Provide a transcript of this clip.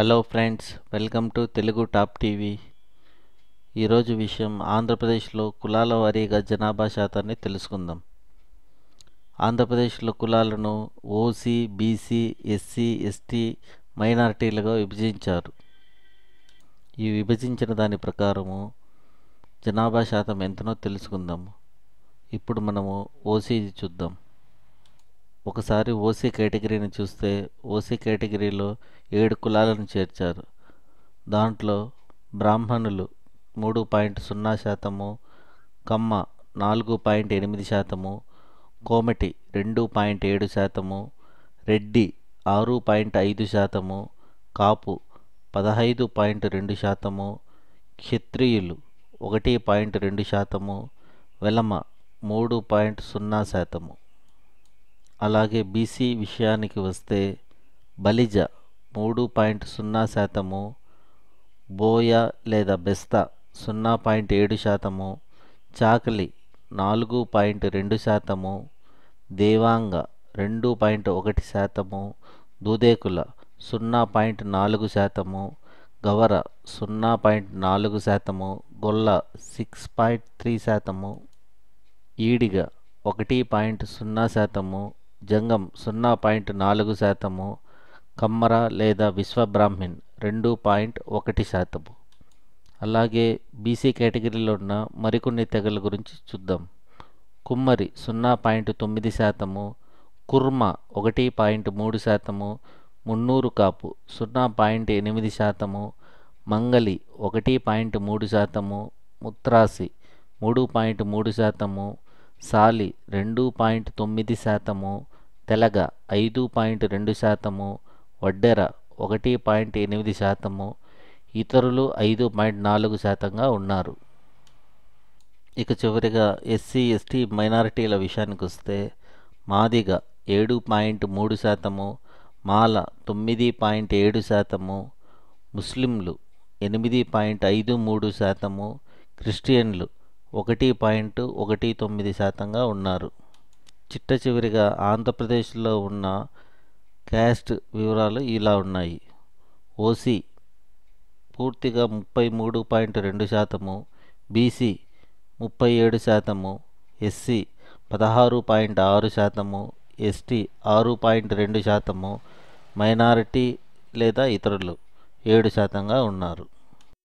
hello friends welcome to Telugu top TV ఈరోజు విషయం ఆంధ్రప్రదేశ్లో కులాల వారీగా జనాభా శాతాన్ని తెలుసుకుందాం ఆంధ్రప్రదేశ్లో కులాలను ఓసీ బీసీ ఎస్సీ ఎస్టీ మైనారిటీలుగా విభజించారు ఈ విభజించిన దాని ప్రకారము జనాభా శాతం ఎంతనో తెలుసుకుందాము ఇప్పుడు మనము ఓసీ చూద్దాం ఒకసారి ఓసీ కేటగిరీని చూస్తే ఓసీ కేటగిరీలో ఏడు కులాలను చేర్చారు దాంట్లో బ్రాహ్మణులు మూడు పాయింట్ సున్నా శాతము కమ్మ నాలుగు పాయింట్ ఎనిమిది శాతము కోమటి రెండు పాయింట్ ఏడు శాతము రెడ్డి ఆరు పాయింట్ ఐదు శాతము కాపు పదహైదు పాయింట్ రెండు శాతము క్షత్రియులు ఒకటి పాయింట్ రెండు శాతము వెలమ మూడు పాయింట్ సున్నా శాతము అలాగే బీసీ విషయానికి వస్తే బలిజ మూడు పాయింట్ సున్నా శాతము బోయ లేదా బెస్త సున్నా పాయింట్ ఏడు శాతము చాకలి నాలుగు పాయింట్ రెండు శాతము దేవాంగ రెండు పాయింట్ ఒకటి శాతము దూదేకుల సున్నా పాయింట్ నాలుగు శాతము గవర సున్నా పాయింట్ నాలుగు శాతము గొల్ల సిక్స్ పాయింట్ త్రీ శాతము ఈడిగ ఒకటి పాయింట్ సున్నా శాతము జంగం సున్నా పాయింట్ నాలుగు శాతము కమ్మర లేదా విశ్వబ్రాహ్మిన్ రెండు పాయింట్ ఒకటి శాతము అలాగే బీసీ కేటగిరీలో ఉన్న మరికొన్ని తెగల గురించి చూద్దాం కుమ్మరి సున్నా పాయింట్ తొమ్మిది శాతము కుర్మ ఒకటి పాయింట్ మూడు శాతము మున్నూరు కాపు సున్నా పాయింట్ ఎనిమిది శాతము మంగలి ఒకటి పాయింట్ మూడు శాతము ముత్రాసి మూడు పాయింట్ మూడు శాతము సాలి రెండు పాయింట్ తొమ్మిది శాతము తెలగ ఐదు పాయింట్ రెండు శాతము వడ్డెర ఒకటి పాయింట్ ఎనిమిది శాతము ఇతరులు ఐదు పాయింట్ నాలుగు శాతంగా ఉన్నారు ఇక చివరిగా ఎస్సీ ఎస్టీ మైనారిటీల విషయానికి వస్తే మాదిగ ఏడు పాయింట్ మూడు శాతము మాల తొమ్మిది పాయింట్ ఏడు శాతము ముస్లింలు ఎనిమిది పాయింట్ ఐదు మూడు శాతము క్రిస్టియన్లు ఒకటి పాయింట్ ఒకటి తొమ్మిది శాతంగా ఉన్నారు చిట్ట చివరిగా ఆంధ్రప్రదేశ్లో ఉన్న క్యాస్ట్ వివరాలు ఇలా ఉన్నాయి ఓసీ పూర్తిగా ముప్పై మూడు పాయింట్ రెండు శాతము బీసీ ముప్పై ఏడు శాతము ఎస్సీ పదహారు పాయింట్ ఆరు శాతము ఎస్టీ ఆరు పాయింట్ రెండు శాతము మైనారిటీ లేదా ఇతరులు ఏడు శాతంగా ఉన్నారు